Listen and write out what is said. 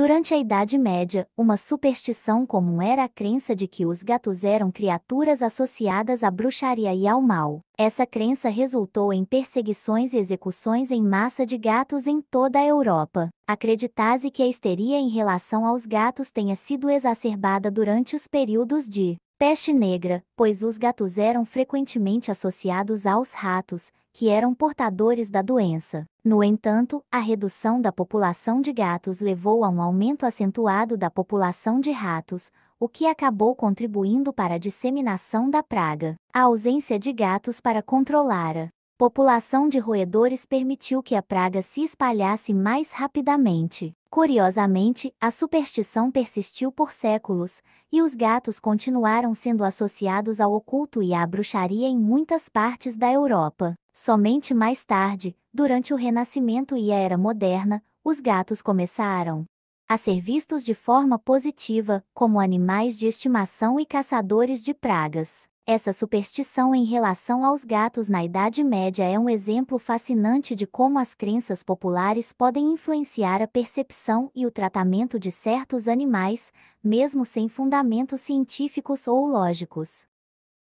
Durante a Idade Média, uma superstição comum era a crença de que os gatos eram criaturas associadas à bruxaria e ao mal. Essa crença resultou em perseguições e execuções em massa de gatos em toda a Europa. Acreditase que a histeria em relação aos gatos tenha sido exacerbada durante os períodos de Peste negra, pois os gatos eram frequentemente associados aos ratos, que eram portadores da doença. No entanto, a redução da população de gatos levou a um aumento acentuado da população de ratos, o que acabou contribuindo para a disseminação da praga. A ausência de gatos para controlar a população de roedores permitiu que a praga se espalhasse mais rapidamente. Curiosamente, a superstição persistiu por séculos, e os gatos continuaram sendo associados ao oculto e à bruxaria em muitas partes da Europa. Somente mais tarde, durante o Renascimento e a Era Moderna, os gatos começaram a ser vistos de forma positiva, como animais de estimação e caçadores de pragas. Essa superstição em relação aos gatos na Idade Média é um exemplo fascinante de como as crenças populares podem influenciar a percepção e o tratamento de certos animais, mesmo sem fundamentos científicos ou lógicos.